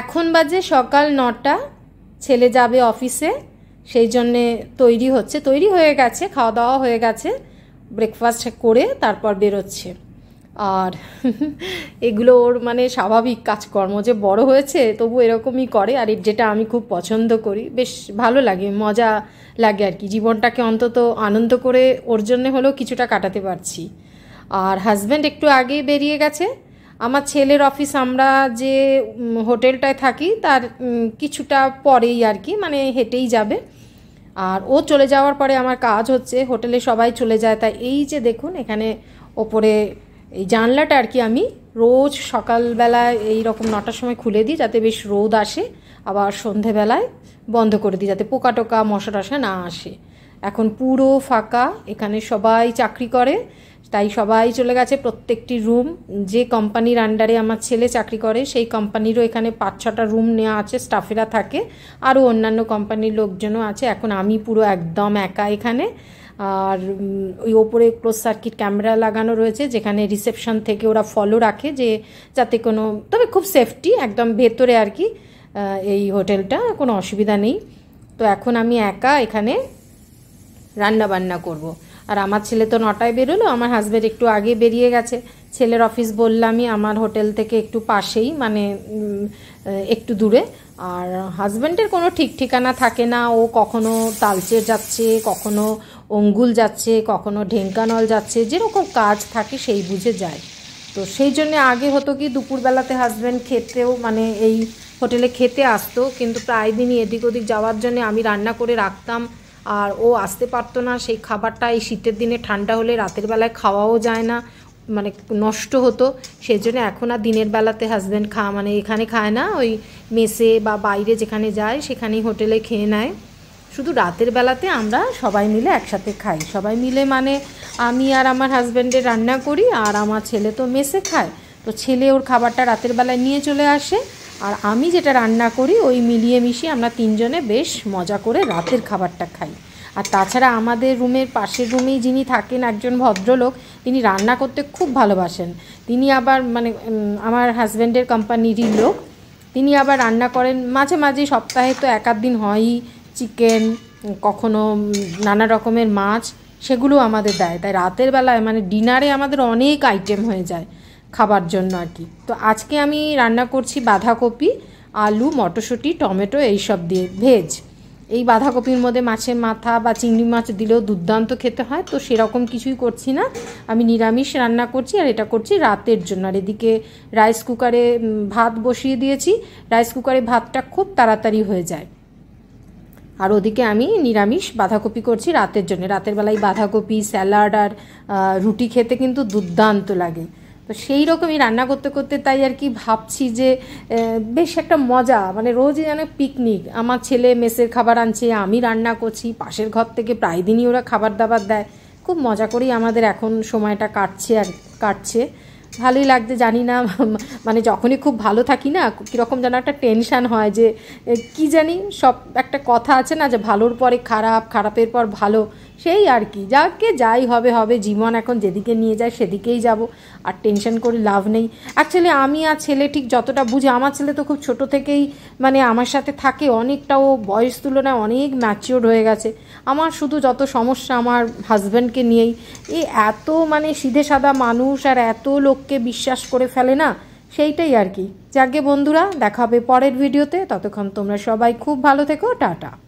এখন বাজে সকাল নটা ছেলে যাবে অফিসে সেই জন্যে তৈরি হচ্ছে তৈরি হয়ে গেছে খাওয়া দাওয়া হয়ে গেছে ব্রেকফাস্ট করে তারপর বেরোচ্ছে আর এগুলো ওর মানে স্বাভাবিক কাজকর্ম যে বড় হয়েছে তবু এরকমই করে আর যেটা আমি খুব পছন্দ করি বেশ ভালো লাগে মজা লাগে আর কি জীবনটাকে অন্তত আনন্দ করে ওর জন্যে হলেও কিছুটা কাটাতে পারছি আর হাজব্যান্ড একটু আগেই বেরিয়ে গেছে আমার ছেলের অফিস আমরা যে হোটেলটায় থাকি তার কিছুটা পরেই আর কি মানে হেঁটেই যাবে আর ও চলে যাওয়ার পরে আমার কাজ হচ্ছে হোটেলে সবাই চলে যায় তাই এই যে দেখুন এখানে ওপরে এই জানলাটা আর কি আমি রোজ সকালবেলায় এই রকম নটার সময় খুলে দিই যাতে বেশ রোদ আসে আবার সন্ধেবেলায় বন্ধ করে দিই যাতে পোকা টোকা মশা টশা না আসে এখন পুরো ফাঁকা এখানে সবাই চাকরি করে তাই সবাই চলে গেছে প্রত্যেকটি রুম যে কোম্পানির আন্ডারে আমার ছেলে চাকরি করে সেই কোম্পানিরও এখানে পাঁচ ছটা রুম নেওয়া আছে স্টাফেরা থাকে আরও অন্যান্য কোম্পানির লোকজনও আছে এখন আমি পুরো একদম একা এখানে আর ওই ওপরে ক্লোজ সার্কিট ক্যামেরা লাগানো রয়েছে যেখানে রিসেপশন থেকে ওরা ফলো রাখে যে যাতে কোনো তবে খুব সেফটি একদম ভেতরে আর কি এই হোটেলটা কোনো অসুবিধা নেই তো এখন আমি একা এখানে রান্না বান্না করব। আর আমার ছেলে তো নটায় বেরোলো আমার হাজব্যান্ড একটু আগে বেরিয়ে গেছে ছেলের অফিস বললামই আমার হোটেল থেকে একটু পাশেই মানে একটু দূরে আর হাজব্যান্ডের কোনো ঠিক ঠিকানা থাকে না ও কখনো তালচের যাচ্ছে কখনো অঙ্গুল যাচ্ছে কখনো ঢেঙ্কানল যাচ্ছে যেরকম কাজ থাকে সেই বুঝে যায় তো সেই জন্যে আগে হতো কি দুপুরবেলাতে হাজব্যান্ড খেতেও মানে এই হোটেলে খেতে আসতো কিন্তু প্রায় দিনই এদিক ওদিক যাওয়ার জন্য আমি রান্না করে রাখতাম আর ও আসতে পারতো না সেই খাবারটা এই শীতের দিনে ঠান্ডা হলে রাতের বেলায় খাওয়াও যায় না মানে নষ্ট হতো সেই জন্য এখন আর দিনের বেলাতে হাজব্যান্ড খা মানে এখানে খায় না ওই মেসে বা বাইরে যেখানে যায় সেখানেই হোটেলে খেয়ে নেয় শুধু রাতের বেলাতে আমরা সবাই মিলে একসাথে খাই সবাই মিলে মানে আমি আর আমার হাজব্যান্ডে রান্না করি আর আমার ছেলে তো মেসে খায় তো ছেলে ওর খাবারটা রাতের বেলায় নিয়ে চলে আসে আর আমি যেটা রান্না করি ওই মিলিয়ে মিশিয়ে আমরা তিনজনে বেশ মজা করে রাতের খাবারটা খাই আর তাছাড়া আমাদের রুমের পাশের রুমেই যিনি থাকেন একজন ভদ্রলোক তিনি রান্না করতে খুব ভালোবাসেন তিনি আবার মানে আমার হাজব্যান্ডের কোম্পানিরই লোক তিনি আবার রান্না করেন মাঝে মাঝে সপ্তাহে তো এক দিন হয়ই চিকেন কখনো নানা রকমের মাছ সেগুলো আমাদের দেয় তাই রাতের বেলায় মানে ডিনারে আমাদের অনেক আইটেম হয়ে যায় খাবার জন্য আর কি তো আজকে আমি রান্না করছি বাঁধাকপি আলু মটরশুঁটি টমেটো এইসব দিয়ে ভেজ এই বাঁধাকপির মধ্যে মাছের মাথা বা চিংড়ি মাছ দিলেও দুর্দান্ত খেতে হয় তো সেরকম কিছুই করছি না আমি নিরামিষ রান্না করছি আর এটা করছি রাতের জন্য আর এদিকে রাইস কুকারে ভাত বসিয়ে দিয়েছি রাইস কুকারে ভাতটা খুব তাড়াতাড়ি হয়ে যায় আর ওদিকে আমি নিরামিষ বাঁধাকপি করছি রাতের জন্য রাতের বেলায় বাঁধাকপি স্যালাড আর রুটি খেতে কিন্তু দুর্দান্ত লাগে তো সেই রকমই রান্না করতে করতে তাই আর কি ভাবছি যে বেশ একটা মজা মানে রোজই যেন পিকনিক আমার ছেলে মেসের খাবার আনছে আমি রান্না করছি পাশের ঘর থেকে প্রায় দিনই ওরা খাবার দাবার দেয় খুব মজা করেই আমাদের এখন সময়টা কাটছে আর কাটছে ভালোই লাগতে জানি না মানে যখনই খুব ভালো থাকি না কীরকম যেন একটা টেনশান হয় যে কি জানি সব একটা কথা আছে না যে ভালোর পরে খারাপ খারাপের পর ভালো সেই আর কি যাকে যাই হবে হবে জীবন এখন যেদিকে নিয়ে যায় সেদিকেই যাব আর টেনশন করে লাভ নেই অ্যাকচুয়ালি আমি আর ছেলে ঠিক যতটা বুঝি আমার ছেলে তো খুব ছোট থেকেই মানে আমার সাথে থাকে অনেকটা ও বয়স তুলনায় অনেক ম্যাচিওর হয়ে গেছে আমার শুধু যত সমস্যা আমার হাজব্যান্ডকে নিয়েই এ এত মানে সিধে সাদা মানুষ আর এত লোককে বিশ্বাস করে ফেলে না সেইটাই আর কি যাকে বন্ধুরা দেখাবে পরের ভিডিওতে ততক্ষণ তোমরা সবাই খুব ভালো থেকো টাটা